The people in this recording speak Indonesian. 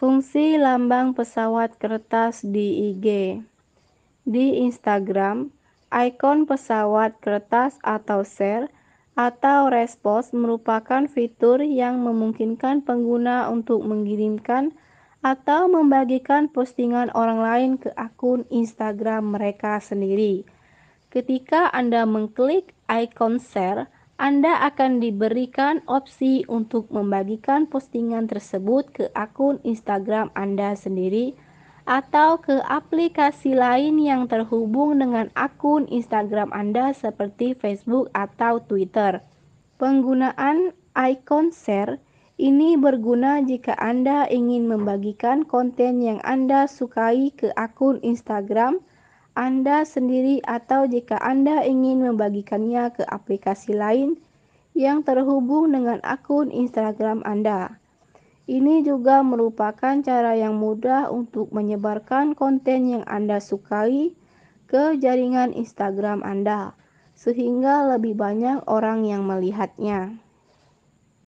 Fungsi lambang pesawat kertas di IG. Di Instagram, ikon pesawat kertas atau share atau respons merupakan fitur yang memungkinkan pengguna untuk mengirimkan atau membagikan postingan orang lain ke akun Instagram mereka sendiri. Ketika Anda mengklik ikon share, anda akan diberikan opsi untuk membagikan postingan tersebut ke akun Instagram Anda sendiri atau ke aplikasi lain yang terhubung dengan akun Instagram Anda seperti Facebook atau Twitter. Penggunaan icon share ini berguna jika Anda ingin membagikan konten yang Anda sukai ke akun Instagram anda sendiri atau jika Anda ingin membagikannya ke aplikasi lain yang terhubung dengan akun Instagram Anda. Ini juga merupakan cara yang mudah untuk menyebarkan konten yang Anda sukai ke jaringan Instagram Anda, sehingga lebih banyak orang yang melihatnya.